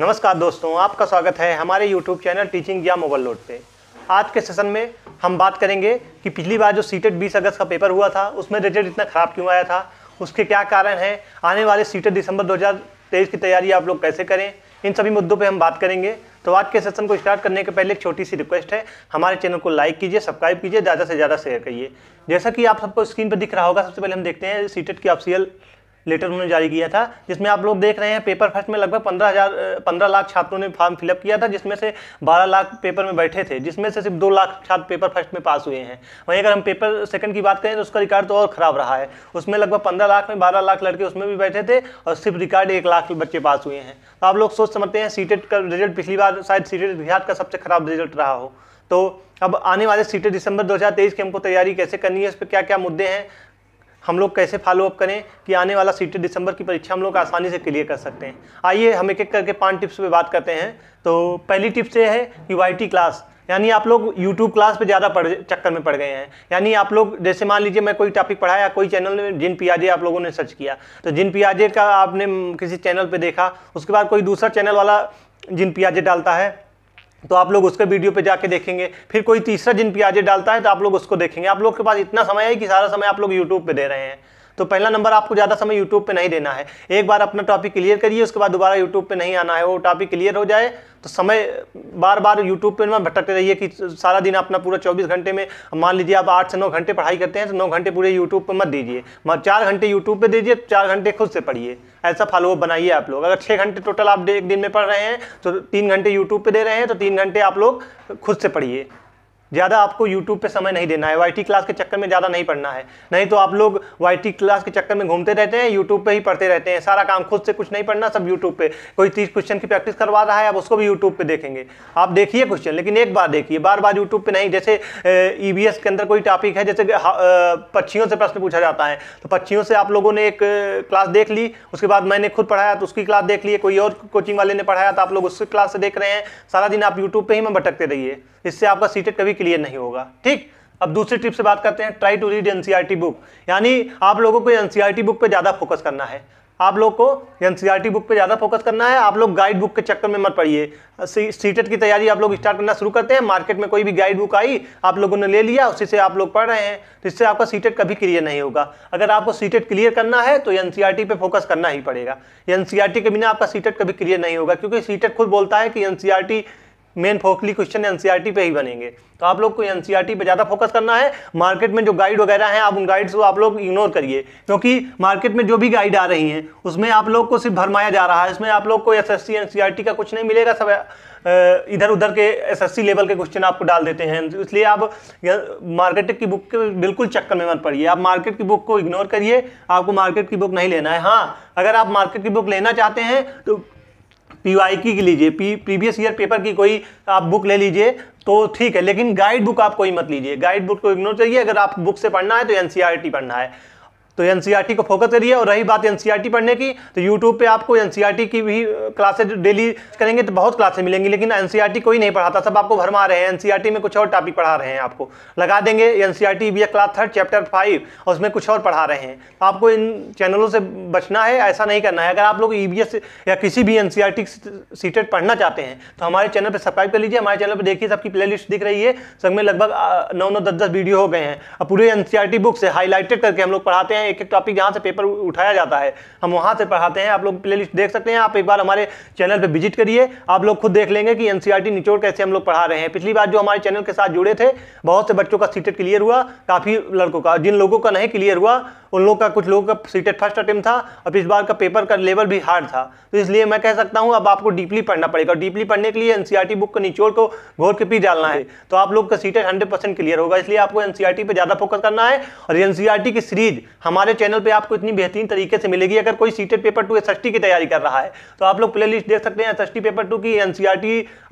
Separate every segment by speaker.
Speaker 1: नमस्कार दोस्तों आपका स्वागत है हमारे YouTube चैनल टीचिंग या मोबाइल लोड पे आज के सेशन में हम बात करेंगे कि पिछली बार जो सीटेट 20 अगस्त का पेपर हुआ था उसमें रिजल्ट इतना ख़राब क्यों आया था उसके क्या कारण हैं आने वाले सीटेड दिसंबर 2023 की तैयारी आप लोग कैसे करें इन सभी मुद्दों पर हम बात करेंगे तो आज के सेशन को स्टार्ट करने के पहले एक छोटी सी रिक्वेस्ट है हमारे चैनल को लाइक कीजिए सब्सक्राइब कीजिए ज़्यादा से ज़्यादा शेयर करिए जैसा कि आप सबको स्क्रीन पर दिख रहा होगा सबसे पहले हम देखते हैं सीटेट की ऑफिशियल लेटर उन्होंने जारी किया था जिसमें आप लोग देख रहे हैं पेपर फर्स्ट में लगभग पंद्रह हज़ार पंद्रह लाख छात्रों ने फॉर्म फिलअप किया था जिसमें से बारह लाख पेपर में बैठे थे जिसमें से सिर्फ दो लाख छात्र पेपर फर्स्ट में पास हुए हैं वहीं अगर हम पेपर सेकंड की बात करें तो उसका रिकॉर्ड तो और ख़राब रहा है उसमें लगभग पंद्रह लाख में बारह लाख लड़के उसमें भी बैठे थे और सिर्फ रिकॉर्ड एक लाख बच्चे पास हुए हैं तो आप लोग सोच समझते हैं सीटेट का रिजल्ट पिछली बार शायद सीटेट बिहार का सबसे खराब रिजल्ट रहा हो तो अब आने वाले सीटें दिसंबर 2023 की हमको तैयारी कैसे करनी है उस पर क्या क्या मुद्दे हैं हम लोग कैसे फॉलोअप करें कि आने वाला सीट दिसंबर की परीक्षा हम लोग आसानी से क्लियर कर सकते हैं आइए हम एक एक करके पाँच टिप्स पे बात करते हैं तो पहली टिप्स ये है कि वाई क्लास यानी आप लोग यूट्यूब क्लास पे ज़्यादा पढ़ चक्कर में पड़ गए हैं यानी आप लोग जैसे मान लीजिए मैं कोई टॉपिक पढ़ाया कोई चैनल में जिन पियाजे आप लोगों ने सर्च किया तो जिन पियाजे का आपने किसी चैनल पे देखा उसके बाद कोई दूसरा चैनल वाला जिन पियाजे डालता है तो आप लोग उसके वीडियो पे जाके देखेंगे फिर कोई तीसरा जिन प्याजे डालता है तो आप लोग उसको देखेंगे आप लोग के पास इतना समय है कि सारा समय आप लोग यूट्यूब पे दे रहे हैं तो पहला नंबर आपको ज़्यादा समय यूट्यूब पर नहीं देना है एक बार अपना टॉपिक क्लियर करिए उसके बाद दोबारा यूट्यूब पर नहीं आना है वो टॉपिक क्लियर हो जाए तो समय बार बार यूट्यूब पर ना भटकते रहिए कि सारा दिन अपना पूरा चौबीस घंटे में मान लीजिए आप आठ से नौ घंटे पढ़ाई करते हैं तो नौ घंटे पूरे यूट्यूब पर मत दीजिए मत चार घंटे यूट्यूब पर दीजिए चार घंटे खुद से पढ़िए ऐसा फॉलोअप बनाइए आप लोग अगर छः घंटे टोटल आप एक दिन में पढ़ रहे हैं तो तीन घंटे यूट्यूब पर दे रहे हैं तो तीन घंटे आप लोग खुद से पढ़िए ज़्यादा आपको यूट्यूब पे समय नहीं देना है वाई क्लास के चक्कर में ज़्यादा नहीं पढ़ना है नहीं तो आप लोग वाई क्लास के चक्कर में घूमते रहते हैं यूट्यूब पे ही पढ़ते रहते हैं सारा काम खुद से कुछ नहीं पढ़ना सब यूट्यूब पे कोई तीस क्वेश्चन की प्रैक्टिस करवा रहा है आप उसको भी यूट्यूब पे देखेंगे आप देखिए क्वेश्चन लेकिन एक बार देखिए बार बार यूट्यूब पर नहीं जैसे ई e के अंदर कोई टॉपिक है जैसे पक्षियों से प्रश्न पूछा जाता है तो पक्षियों से आप लोगों ने एक क्लास देख ली उसके बाद मैंने खुद पढ़ाया तो उसकी क्लास देख ली कोई और कोचिंग वाले ने पढ़ाया तो आप लोग उसकी क्लास से देख रहे हैं सारा दिन आप यूट्यूब पर ही मैं भटकते रहिए इससे आपका सीटेट e कभी क्लियर नहीं होगा ठीक अब दूसरी टिप से बात करते हैं try to read NCERT book यानी आप लोगों को एनसीईआरटी बुक e पे ज़्यादा फोकस e करना है आप लोग को एनसीईआरटी बुक पे ज़्यादा फोकस करना है आप लोग गाइड बुक के चक्कर में मत पड़िए सीटेट की तैयारी आप लोग स्टार्ट करना शुरू करते हैं मार्केट में कोई भी गाइड बुक आई आप लोगों ने ले लिया उसी से आप लोग पढ़ रहे हैं तो इससे आपका सीटेट कभी क्लियर नहीं होगा अगर आपको सीटेट क्लियर करना है तो एन पे फोकस करना ही पड़ेगा एन के बिना आपका सीटेट कभी क्लियर नहीं होगा क्योंकि सीटेट खुद बोलता है कि एन मेन फोकली क्वेश्चन एनसीईआरटी पे ही बनेंगे तो आप लोग को एनसीईआरटी e पे ज़्यादा फोकस करना है मार्केट में जो गाइड वगैरह हैं आप उन गाइड्स को आप लोग इग्नोर करिए क्योंकि मार्केट में जो भी गाइड आ रही हैं उसमें आप लोग को सिर्फ भरमाया जा रहा है इसमें आप लोग को एस एस e का कुछ नहीं मिलेगा सब इधर उधर के सी लेवल के क्वेश्चन आपको डाल देते हैं इसलिए आप मार्केट की बुक के बिल्कुल चक्कर में मत पड़िए आप मार्केट की बुक को इग्नोर करिए आपको मार्केट की बुक नहीं लेना है हाँ अगर आप मार्केट की बुक लेना चाहते हैं तो पीवाई की, की लीजिए पी प्रीवियस ईयर पेपर की कोई आप बुक ले लीजिए तो ठीक है लेकिन गाइड बुक आप कोई मत लीजिए गाइड बुक को इग्नोर करिए अगर आप बुक से पढ़ना है तो एनसीईआरटी e पढ़ना है तो एनसीईआरटी e को फोकस करिए और रही बात एनसीईआरटी e पढ़ने की तो यूट्यूब पे आपको एनसीईआरटी e की भी क्लासेज डेली करेंगे तो बहुत क्लासें मिलेंगी लेकिन एनसीईआरटी कोई नहीं पढ़ाता सब आपको भरमा रहे हैं एनसीईआरटी में कुछ और टॉपिक पढ़ा रहे हैं आपको लगा देंगे एनसीईआरटी भी क्लास थर्ड चैप्टर फाइव और उसमें कुछ और पढ़ा रहे हैं तो आपको इन चैनलों से बचना है ऐसा नहीं करना है अगर आप लोग ई या किसी भी एन सीटेड पढ़ना चाहते हैं तो हमारे चैनल पर सब्सक्राइब कर लीजिए हमारे चैनल पर देखिए सबकी प्ले दिख रही है सब में लगभग नौ नौ दस दस वीडियो हो गए हैं और पूरे एन बुक से हाईलाइटेड करके हम लोग पढ़ाते हैं एक एक टॉपिक जहाँ से पेपर उठाया जाता है हम वहाँ से पढ़ाते हैं आप लोग प्ले देख सकते हैं आप एक बार हमारे चैनल पर विजिट करिए आप लोग खुद देख लेंगे कि एन e निचोड़ कैसे हम लोग पढ़ा रहे हैं पिछली बार जो हमारे चैनल के साथ जुड़े थे बहुत से बच्चों का सीटेट क्लियर हुआ काफ़ी लड़कों का जिन लोगों का नहीं क्लियर हुआ उन लोगों का कुछ लोगों का सीटेट फर्स्ट अटेम्प्ट था और इस बार का पेपर का लेवल भी हार्ड था तो इसलिए मैं कह सकता हूँ अब आपको डीपली पढ़ना पड़ेगा डीपली पढ़ने के लिए एन बुक का निचोड़ को घोर के पी डालना है तो आप लोग का सीटेट हंड्रेड क्लियर होगा इसलिए आपको एनसीईआरटी पर ज़्यादा फोकस करना है और एनसीईआरटी e की सीरीज हम हमारे चैनल पे आपको इतनी बेहतरीन तरीके से मिलेगी अगर कोई सीटेड पेपर टू एस की तैयारी कर रहा है तो आप लोग प्ले लिस्ट देख सकते हैं एस पेपर टू की एन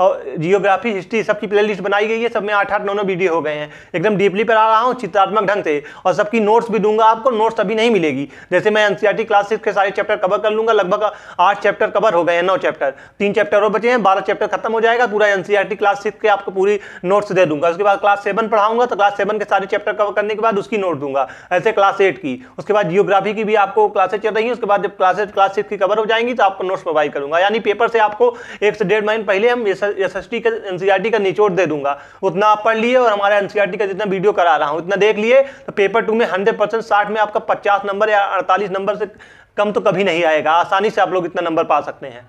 Speaker 1: और जियोग्राफी हिस्ट्री सबकी प्ले लिस्ट बनाई गई है सब में आठ आठ नौ नौ वीडियो हो गए हैं एकदम डीपली पढ़ा रहा हूँ चित्रात्मक ढंग से और सबकी नोट्स भी दूंगा आपको नोट्स अभी नहीं मिलेगी जैसे मैं एन क्लासेस के सारे चैप्टर कवर कर लूंगा लगभग आठ चैप्टर कवर हो गए हैं नौ चैप्टर तीन चैप्टर और बचे हैं बारह चैप्टर खत्म हो जाएगा पूरा एनसीआरटी क्लास सिक्स के आपको पूरी नोट्स दे दूंगा उसके बाद क्लास सेवन पढ़ाऊंगा तो क्लास सेवन के सारे चैप्टर कवर करने के बाद उसकी नोट दूंगा ऐसे क्लास एट की उसके बाद जियोग्राफी की भी आपको क्लासेज चल रही है उसके बाद जब क्लासेज क्लास सिक्स की कवर हो जाएंगी तो आपको नोट्स प्रोवाइड करूंगा यानी पेपर से आपको एक से डेढ़ महीने पहले हम एस एस टी का एन का निचोड़ दे दूंगा उतना आप पढ़ लिए और हमारा एन e का जितना वीडियो करा रहा हूँ उतना देख लिए तो पेपर टू में हंड्रेड परसेंट साठ में आपका पचास नंबर या अड़तालीस नंबर से कम तो कभी नहीं आएगा आसानी से आप लोग इतना नंबर पा सकते हैं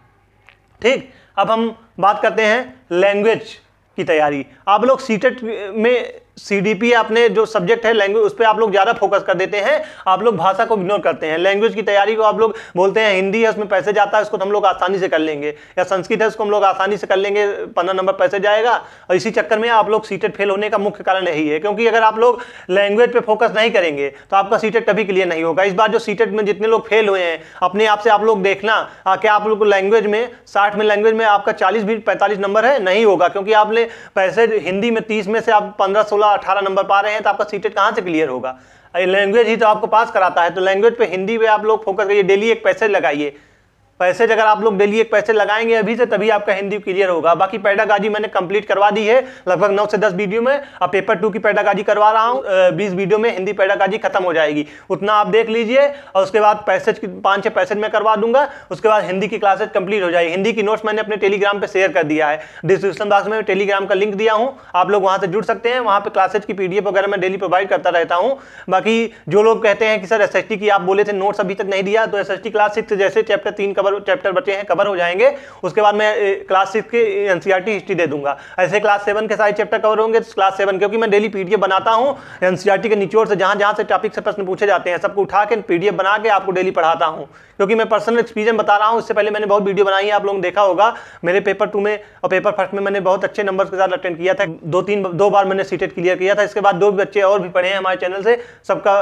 Speaker 1: ठीक अब हम बात करते हैं लैंग्वेज की तैयारी आप लोग सीटेट e में सीडीपी आपने जो सब्जेक्ट है लैंग्वेज उस पर आप लोग ज़्यादा फोकस कर देते हैं आप लोग भाषा को इग्नोर करते हैं लैंग्वेज की तैयारी को आप लोग बोलते हैं हिंदी है उसमें पैसे जाता है उसको तो हम लोग आसानी से कर लेंगे या संस्कृत है उसको हम लोग आसानी से कर लेंगे पंद्रह नंबर पैसे जाएगा और इसी चक्कर में आप लोग सीटेट फेल होने का मुख्य कारण यही है क्योंकि अगर आप लोग लैंग्वेज पर फोकस नहीं करेंगे तो आपका सीटेट कभी क्लियर नहीं होगा इस बार जो सीटेट में जितने लोग फेल हुए हैं अपने आप से आप लोग देखना क्या आप लोग लैंग्वेज में साठ में लैंग्वेज में आपका चालीस भी पैंतालीस नंबर है नहीं होगा क्योंकि आपने पैसे हिंदी में तीस में से आप पंद्रह सोलह का अठारह नंबर पा रहे हैं तो आपका सीटेट कहाँ से क्लियर होगा लैंग्वेज ही तो आपको पास कराता है तो लैंग्वेज पे हिंदी पे आप लोग फोकस करिए डेली एक पैसेज लगाइए पैसेज अगर आप लोग डेली एक पैसे लगाएंगे अभी से तभी आपका हिंदी क्लियर होगा बाकी पैडागाजी मैंने कंप्लीट करवा दी है लगभग नौ से दस वीडियो में अब पेपर टू की पैडागाजी करवा रहा हूँ बीस वीडियो में हिंदी पैडागाजी खत्म हो जाएगी उतना आप देख लीजिए और उसके बाद पैसेज पाँच छः पैसेज में करवा दूंगा उसके बाद हिंदी की क्लासेज कंप्लीट हो जाएगी हिंदी की नोट्स मैंने अपने टेलीग्राम पर शेयर कर दिया है डिस्क्रिप्शन बॉक्स में टेलीग्राम का लिंक दिया हूँ आप लोग वहाँ से जुड़ सकते हैं वहाँ पर क्लासेज की पी वगैरह मैं डेली प्रोवाइड करता रहता हूँ बाकी जो लोग कहते हैं कि सर एस की आप बोले थे नोट्स अभी तक नहीं दिया तो एस क्लास सिक्स जैसे चैप्टर तीन का कवर चैप्टर बचे हैं कवर हो जाएंगे उसके बाद मैं क्लास सिक्स के एनसीईआरटी हिस्ट्री e दे दूंगा ऐसे क्लास सेवन के सारे चैप्टर कवर होंगे क्लास तो सेवन क्योंकि मैं डेली पीडीएफ बनाता हूँ एनसीईआरटी e के निचोड़ से जहां जहां से टॉपिक से प्रश्न पूछे जाते हैं सबको उठा के पीडीएफ बना के आपको डेली पढ़ाता हूँ क्योंकि मैं पर्सनल एक्सपीरियंस बता रहा हूँ इससे पहले मैंने बहुत वीडियो बनाई है आप लोगों ने देखा होगा मेरे पेपर टू में और पेपर फर्स्ट में मैंने बहुत अच्छे नंबर के साथ अटेंड किया था दो तीन दो बार मैंने सीटेट क्लियर किया था इसके बाद दो बच्चे और भी पढ़े हैं हमारे चैनल से सबका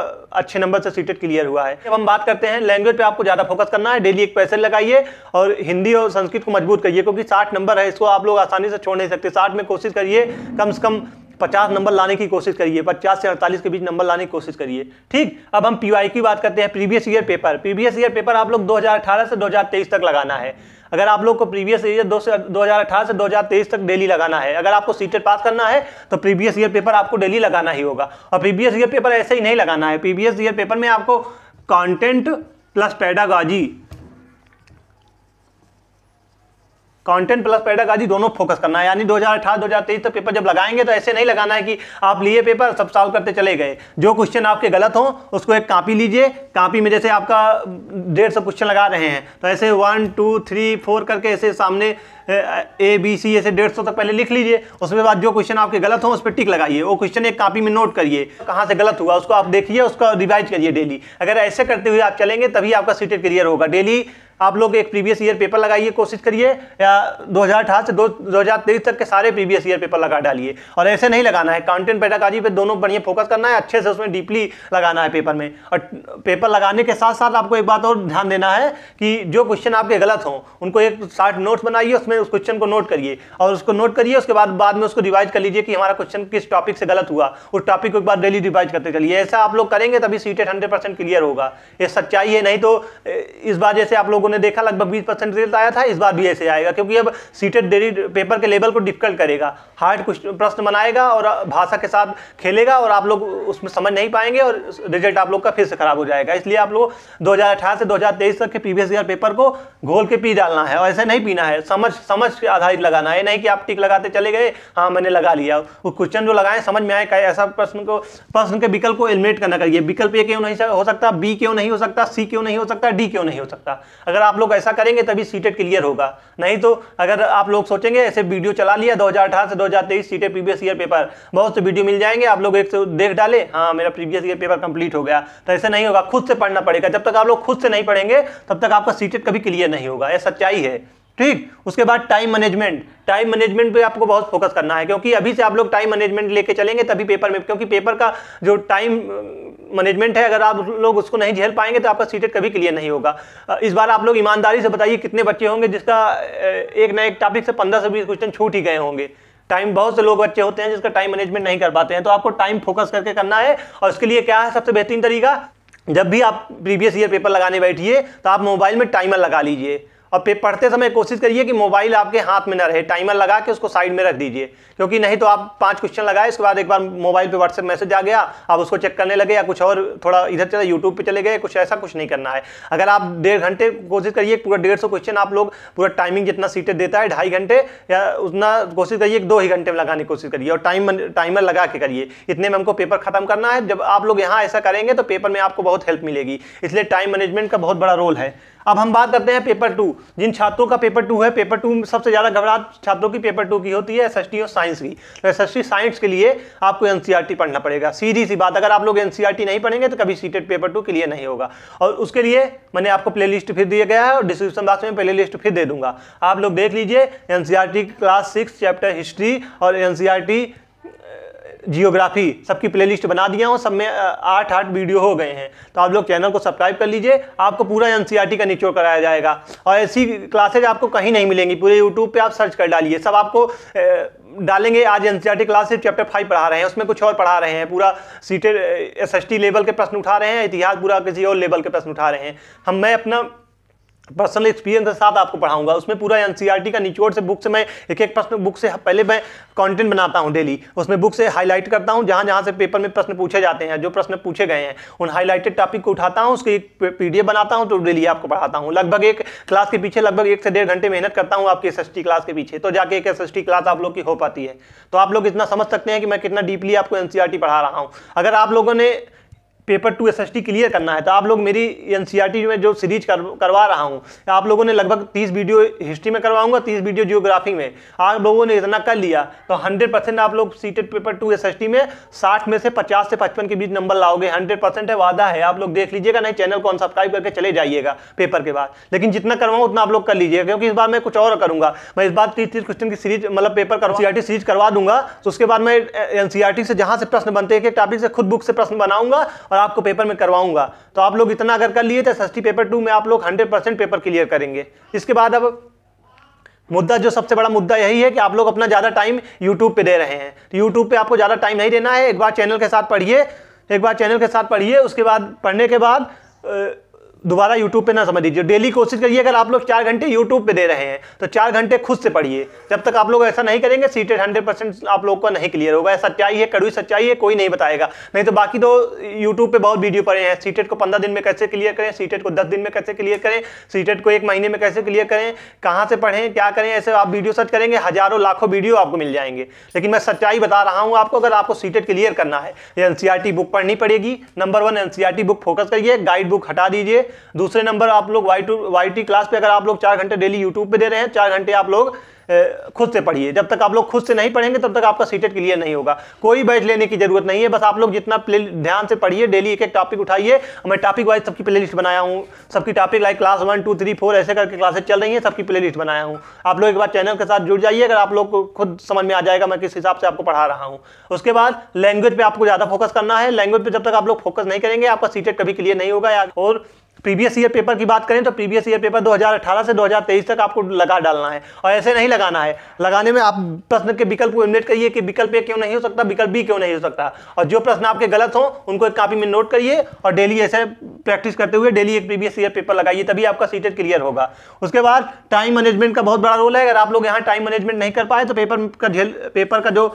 Speaker 1: अच्छे नंबर से सीटेट क्लियर हुआ है अब हम बात करते हैं लैंग्वेज पे आपको ज़्यादा फोकस करना है डेली एक पैसे लगा लगाइए और हिंदी और संस्कृत को मजबूत करिए क्योंकि साठ नंबर है इसको आप लोग आसानी से छोड़ नहीं सकते साठ में कोशिश करिए कम से कम पचास नंबर लाने की कोशिश करिए पचास से अड़तालीस के बीच नंबर लाने की कोशिश करिए ठीक अब हम पी की बात करते हैं previous year paper previous year paper आप लोग 2018 से 2023 तक लगाना है अगर आप लोग को प्रीवियस ईयर दो से दो से 2023 तक डेली लगाना है अगर आपको सीटेट पास e करना है तो प्रीवियस ईयर पेपर आपको डेली लगाना ही होगा और प्रीवियस ईयर पेपर ऐसे ही नहीं लगाना है प्रीवियस ईयर पेपर में आपको content plus pedagogy content plus pedagogy दोनों फोकस करना है यानी 2018 2023 तक पेपर जब लगाएंगे तो ऐसे नहीं लगाना है कि आप लिए पेपर सब सॉल्व करते चले गए जो क्वेश्चन आपके गलत हो उसको एक कापी लीजिए कापी में जैसे आपका डेढ़ सौ क्वेश्चन लगा रहे हैं तो ऐसे वन टू थ्री फोर करके ऐसे सामने ए बी सी ऐसे डेढ़ सौ तक पहले लिख लीजिए उसके बाद जो क्वेश्चन आपके गलत हो उस पर टिक लगाइए वो क्वेश्चन एक कापी में नोट करिए कहाँ से गलत हुआ उसको आप देखिए उसका रिवाइज करिए डेली अगर ऐसे करते हुए आप चलेंगे तभी आपका सीटेड क्लियर e होगा डेली आप लोग एक प्रीवियस ईयर पेपर लगाइए कोशिश करिए या दो हज़ार से दो दो तक के सारे प्रीवियस ईयर पेपर लगा डालिए और ऐसे नहीं लगाना है कॉन्टेंट पैटाकाजी पे दोनों बढ़िया फोकस करना है अच्छे से उसमें डीपली लगाना है पेपर में और पेपर लगाने के साथ साथ आपको एक बात और ध्यान देना है कि जो क्वेश्चन आपके गलत हों उनको एक साठ नोट्स बनाइए उसमें उस क्वेश्चन को नोट करिए और उसको नोट करिए उसके बाद बाद में उसको रिवाइज कर लीजिए कि हमारा क्वेश्चन किस टॉपिक से गलत हुआ उस टॉपिक को एक बार डेली रिवाइज करते चलिए ऐसा आप लोग करेंगे तभी सीटेड हंड्रेड क्लियर होगा ये सच्चाई है नहीं तो इस बार जैसे आप लोग लोगों ने देखा लगभग बीस परसेंट रिजल्ट आया था इस बार भी ऐसे आएगा क्योंकि अब सीटेड डेली पेपर के लेवल को डिफिकल्ट करेगा हार्ड क्वेश्चन प्रश्न बनाएगा और भाषा के साथ खेलेगा और आप लोग उसमें समझ नहीं पाएंगे और रिजल्ट आप लोग का फिर से खराब हो जाएगा इसलिए आप लोग दो से दो तक के प्रीवियस ईयर पेपर को घोल के पी डालना है और ऐसे नहीं पीना है समझ समझ के आधारित लगाना है नहीं कि आप टिक लगाते चले गए हाँ मैंने लगा लिया वो क्वेश्चन जो लगाए समझ में आए ऐसा प्रश्न को प्रश्न के विकल्प को एलिमिनेट करना करिए विकल्प ये क्यों नहीं हो सकता बी क्यों नहीं हो सकता सी क्यों नहीं हो सकता डी क्यों नहीं हो सकता अगर अगर आप लोग ऐसा करेंगे तभी सीटेट क्लियर होगा नहीं तो अगर आप लोग सोचेंगे ऐसे वीडियो चला लिया 2018 से 2023 सीटेट प्रीवियस ईयर पेपर बहुत से वीडियो मिल जाएंगे आप लोग एक से देख डाले हाँ मेरा प्रीवियस ईयर पेपर कंप्लीट हो गया तो ऐसे नहीं होगा खुद से पढ़ना पड़ेगा जब तक आप लोग खुद से नहीं पढ़ेंगे तब तक आपका सीटेट कभी क्लियर नहीं होगा यह सच्चाई है ठीक उसके बाद टाइम मैनेजमेंट टाइम मैनेजमेंट पे आपको बहुत फोकस करना है क्योंकि अभी से आप लोग टाइम मैनेजमेंट लेके चलेंगे तभी पेपर में क्योंकि पेपर का जो टाइम मैनेजमेंट है अगर आप लोग उसको नहीं झेल पाएंगे तो आपका सीटेट कभी क्लियर नहीं होगा इस बार आप लोग ईमानदारी से बताइए कितने बच्चे होंगे जिसका एक ना एक टॉपिक से पंद्रह से बीस क्वेश्चन छूट ही गए होंगे टाइम बहुत से लोग बच्चे होते हैं जिसका टाइम मैनेजमेंट नहीं कर पाते हैं तो आपको टाइम फोकस करके करना है और उसके लिए क्या है सबसे बेहतरीन तरीका जब भी आप प्रीवियस ईयर पेपर लगाने बैठिए तो आप मोबाइल में टाइमर लगा लीजिए और पे पढ़ते समय कोशिश करिए कि मोबाइल आपके हाथ में ना रहे टाइमर लगा के उसको साइड में रख दीजिए क्योंकि नहीं तो आप पांच क्वेश्चन लगाए इसके बाद एक बार मोबाइल पे व्हाट्सएप मैसेज आ गया आप उसको चेक करने लगे या कुछ और थोड़ा इधर चले यूट्यूब पर चले गए कुछ ऐसा कुछ नहीं करना है अगर आप डेढ़ घंटे कोशिश करिए पूरा डेढ़ क्वेश्चन आप लोग पूरा टाइमिंग जितना सीटें देता है ढाई घंटे या उतना कोशिश करिए दो ही घंटे में लगाने की कोशिश करिए और टाइम टाइमर लगा के करिए इतने में हमको पेपर खत्म करना है जब आप लोग यहाँ ऐसा करेंगे तो पेपर में आपको बहुत हेल्प मिलेगी इसलिए टाइम मैनेजमेंट का बहुत बड़ा रोल है अब हम बात करते हैं पेपर टू जिन छात्रों का पेपर टू है पेपर टू सबसे ज़्यादा घबराहट छात्रों की पेपर टू की होती है एस और साइंस की तो एस साइंस के लिए आपको एन e पढ़ना पड़ेगा सीधी सी बात अगर आप लोग एन e नहीं पढ़ेंगे तो कभी सीटेड पेपर टू क्लियर नहीं होगा और उसके लिए मैंने आपको प्ले फिर दिया गया है और डिस्क्रिप्शन बॉक्स में प्ले लिस्ट फिर दे दूंगा आप लोग देख लीजिए एन क्लास सिक्स चैप्टर हिस्ट्री और एन जियोग्राफी सबकी प्लेलिस्ट बना दिया हूँ सब में आठ आठ वीडियो हो गए हैं तो आप लोग चैनल को सब्सक्राइब कर लीजिए आपको पूरा एन का निचोड़ कराया जाएगा और ऐसी क्लासेज आपको कहीं नहीं मिलेंगी पूरे यूट्यूब पर आप सर्च कर डालिए सब आपको डालेंगे आज एन क्लास सिर्फ चैप्टर फाइव पढ़ा रहे हैं उसमें कुछ और पढ़ा रहे हैं पूरा सीटेड एस लेवल के प्रश्न उठा रहे हैं इतिहास पूरा किसी और लेवल के प्रश्न उठा रहे हैं हम मैं अपना पर्सनल एक्सपीरियंस के साथ आपको पढ़ाऊंगा उसमें पूरा एनसीईआरटी e का निचोड़ से बुक से मैं एक एक प्रश्न बुक से पहले मैं कंटेंट बनाता हूं डेली उसमें बुक से हाईलाइट करता हूं जहां जहां से पेपर में प्रश्न पूछे जाते हैं जो प्रश्न पूछे गए हैं उन हाईलाइटेड टॉपिक को उठाता हूं उसकी एक पीडीएफ बनाता हूँ तो डेली आपको पढ़ाता हूँ लगभग एक क्लास के पीछे लगभग एक से डेढ़ घंटे मेहनत करता हूँ आपकी एस क्लास के पीछे तो जाके एक एस क्लास आप लोग की हो पाती है तो आप लोग इतना समझ सकते हैं कि मैं कितना डीपली आपको एन e पढ़ा रहा हूँ अगर आप लोगों ने पेपर टू एस क्लियर करना है तो आप लोग मेरी एन e में जो सीरीज कर, करवा रहा हूँ आप लोगों ने लगभग 30 वीडियो हिस्ट्री में करवाऊंगा 30 वीडियो जियोग्राफी में आप लोगों ने इतना कर लिया तो 100 परसेंट आप लोग सीटेड पेपर टू एस में 60 में से 50 से 55 के बीच नंबर लाओगे 100 परसेंट है वादा है आप लोग देख लीजिएगा नहीं चैनल को अनसब्सक्राइब करके चले जाइएगा पेपर के बाद लेकिन जितना करवाऊँ उतना आप लोग कर लीजिएगा क्योंकि इस बार मैं कुछ और करूँगा मैं इस बार तीस तीस क्वेश्चन की सीरीज मतलब पेपर कर सी e सीरीज करवा दूंगा तो उसके बाद मैं एन e से जहाँ से प्रश्न बनते हैं टॉपिक से खुद बुक से प्रश्न बनाऊंगा और आपको पेपर में करवाऊंगा तो आप लोग इतना अगर कर लिए तो सस्ती पेपर टू में आप लोग हंड्रेड परसेंट पेपर क्लियर करेंगे इसके बाद अब मुद्दा जो सबसे बड़ा मुद्दा यही है कि आप लोग अपना ज़्यादा टाइम यूट्यूब पे दे रहे हैं तो यूट्यूब पे आपको ज़्यादा टाइम नहीं देना है एक बार चैनल के साथ पढ़िए एक बार चैनल के साथ पढ़िए उसके बाद पढ़ने के बाद दोबारा यूट्यूब पे ना समझ लीजिए डेली कोशिश करिए अगर आप लोग चार घंटे यूट्यूब पे दे रहे हैं तो चार घंटे खुद से पढ़िए जब तक आप लोग ऐसा नहीं करेंगे सीटेड हंड्रेड परसेंट आप लोग को नहीं क्लियर होगा सच्चाई है कड़वी सच्चाई है कोई नहीं बताएगा नहीं तो बाकी तो यूट्यूब पे बहुत वीडियो पड़े हैं सीटेड को पंद्रह दिन में कैसे क्लियर करें सीटेड को दस दिन में कैसे क्लियर करें सीटेड को एक महीने में कैसे क्लियर करें कहाँ से पढ़ें क्या करें ऐसे आप वीडियो सर्च करेंगे हजारों लाखों वीडियो आपको मिल जाएंगे लेकिन मैं सच्चाई बता रहा हूँ आपको अगर आपको सीटेड क्लियर करना है एनसीआरटी बुक पढ़नी पड़ेगी number one NCERT book focus करिए गाइड बुक हटा दीजिए दूसरे नंबर आप लोग Y to Y T class पे अगर आप लोग चार घंटे डेली यूट्यूब पे दे रहे हैं चार घंटे आप लोग खुद से पढ़िए जब तक आप लोग खुद से नहीं पढ़ेंगे तब तक आपका सीटेट क्लियर नहीं होगा कोई बैच लेने की जरूरत नहीं है बस आप लोग जितना ध्यान से पढ़िए डेली एक एक टॉपिक उठाइए मैं टॉपिक वाइज सबकी प्ले लिस्ट बनाया हूँ सबकी topic like class one two three four ऐसे करके क्लासेस चल रही है सबकी प्ले लिस्ट बनाया हूँ आप लोग एक बार चैनल के साथ जुड़ जाइए अगर आप लोग को खुद समझ में आ जाएगा मैं किस हिसाब से आपको पढ़ा रहा हूँ उसके बाद लैंग्वेज पर आपको ज़्यादा फोकस करना है लैंग्वेज पर जब तक आप लोग फोकस नहीं करेंगे आपका सीटेट कभी क्लियर नहीं होगा और प्रीवियस ईयर पेपर की बात करें तो प्रीवियस ईयर पेपर 2018 से 2023 तक आपको लगा डालना है और ऐसे नहीं लगाना है लगाने में आप प्रश्न के विकल्प को इमिनेट करिए कि विकल्प ए क्यों नहीं हो सकता विकल्प बी क्यों नहीं हो सकता और जो प्रश्न आपके गलत हों उनको एक कापी में नोट करिए और डेली ऐसे प्रैक्टिस करते हुए डेली एक प्रीवियस ईयर पेपर लगाइए तभी आपका सीटेट क्लियर e होगा उसके बाद टाइम मैनेजमेंट का बहुत बड़ा रोल है अगर आप लोग यहाँ टाइम मैनेजमेंट नहीं कर पाए तो पेपर का पेपर का जो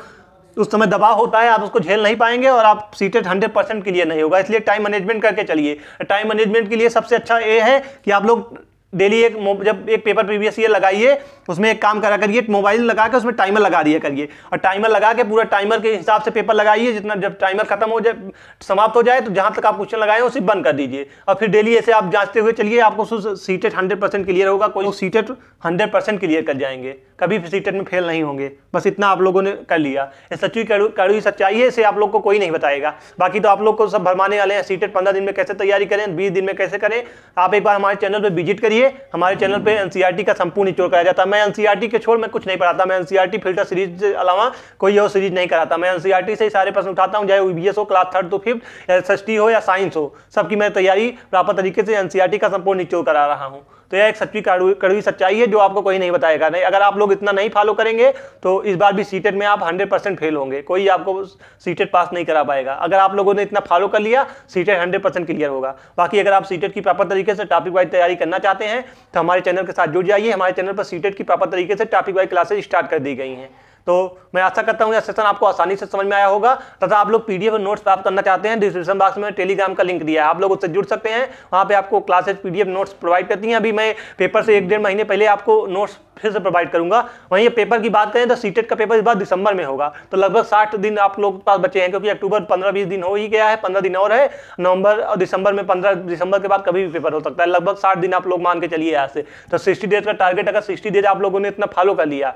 Speaker 1: उस समय दबाव होता है आप उसको झेल नहीं पाएंगे और आप सीटेड हंड्रेड परसेंट के लिए नहीं होगा इसलिए टाइम मैनेजमेंट करके चलिए टाइम मैनेजमेंट के लिए सबसे अच्छा ये है कि आप लोग डेली एक जब एक पेपर प्रीवियस ईयर लगाइए उसमें एक काम करा करिए मोबाइल लगा के उसमें टाइमर लगा दिया करिए और टाइमर लगा के पूरा टाइमर के हिसाब से पेपर लगाइए जितना जब टाइमर खत्म हो जाए समाप्त हो जाए तो जहां तक आप क्वेश्चन लगाए उसे बंद कर दीजिए और फिर डेली ऐसे आप जांचते हुए चलिए आपको सीटेट हंड्रेड परसेंट क्लियर होगा कोई सीटेट हंड्रेड परसेंट क्लियर कर जाएंगे कभी भी सीटेट में फेल नहीं होंगे बस इतना आप लोगों ने कर लिया सच्ची कड़ी सच्चाई है इसे आप लोग को कोई नहीं बताएगा बाकी तो आप लोग को सब भरमाने वाले हैं सीटेट पंद्रह दिन में कैसे तैयारी करें बीस दिन में कैसे करें आप एक बार हमारे चैनल पर विजिट करिए लिए हमारे चैनल पे एनसीईआरटी e का संपूर्ण निचोड़ कराया जाता है मैं एनसीईआरटी e के छोड़ मैं कुछ नहीं पढ़ाता मैं एनसीईआरटी फिल्टर सीरीज के अलावा कोई और सीरीज नहीं कराता मैं एनसीईआरटी e से ही सारे प्रश्न उठाता हूँ चाहे यूबीएस हो क्लास थर्ड टू फिफ्थ एस हो या साइंस हो सबकी मैं तैयारी प्रॉपर तरीके से एनसीईआरटी का संपूर्ण निचोड़ करा रहा हूँ तो यह एक सच्ची कड़वी सच्चाई है जो आपको कोई नहीं बताएगा नहीं अगर आप लोग इतना नहीं फॉलो करेंगे तो इस बार भी सीटेट में आप हंड्रेड परसेंट फेल होंगे कोई आपको सीटेट पास नहीं करा पाएगा अगर आप लोगों ने इतना फॉलो कर लिया सीटेट हंड्रेड परसेंट क्लियर होगा बाकी अगर आप सीटेट की प्रॉपर तरीके से टॉपिक वाइज तैयारी करना चाहते हैं तो हमारे चैनल के साथ जुड़ जाइए हमारे चैनल पर सीटेट की प्रॉपर तरीके से टॉपिक वाइज क्लासेज स्टार्ट कर दी गई हैं तो मैं आशा करता हूँ यह सेशन आपको आसानी से समझ में आया होगा तथा आप लोग पीडीएफ और नोट्स प्राप्त करना चाहते हैं डिस्क्रिप्शन बॉक्स में टेलीग्राम का लिंक दिया है आप लोग उससे जुड़ सकते हैं वहाँ पे आपको क्लासेज पीडीएफ नोट्स प्रोवाइड करती हैं अभी मैं पेपर से एक डेढ़ महीने पहले आपको नोट्स फिर से प्रोवाइड करूंगा वहीं पेपर की बात करें तो सीटेट का पेपर इस बार दिसंबर में होगा तो लगभग साठ दिन आप लोग के पास बचे हैं क्योंकि अक्टूबर पंद्रह बीस दिन हो ही गया है पंद्रह दिन और है नवंबर और दिसंबर में पंद्रह दिसंबर के बाद कभी भी पेपर हो सकता है लगभग साठ दिन आप लोग मान के चलिए यहाँ से तो सिक्सटी डेज का टारगेट अगर सिक्सटी डेज आप लोगों ने इतना फॉलो कर लिया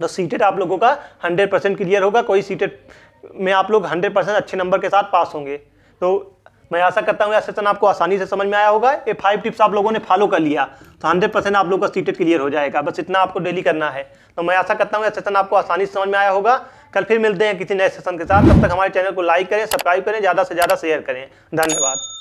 Speaker 1: तो सीटेट आप लोगों का 100 परसेंट क्लियर होगा कोई सीटेट में आप लोग 100 परसेंट अच्छे नंबर के साथ पास होंगे तो मैं आशा करता हूँ यह सेशन आपको आसानी से समझ में आया होगा ये फाइव टिप्स आप लोगों ने फॉलो कर लिया तो हंड्रेड परसेंट आप लोगों का सीटेट क्लियर हो जाएगा बस इतना आपको डेली करना है तो मैं आशा करता हूँ यह सेशन आपको आसानी से समझ में आया होगा कल फिर मिलते हैं किसी नए सेशन के साथ तब तक हमारे चैनल को लाइक करें सब्सक्राइब करें ज़्यादा से ज़्यादा शेयर करें धन्यवाद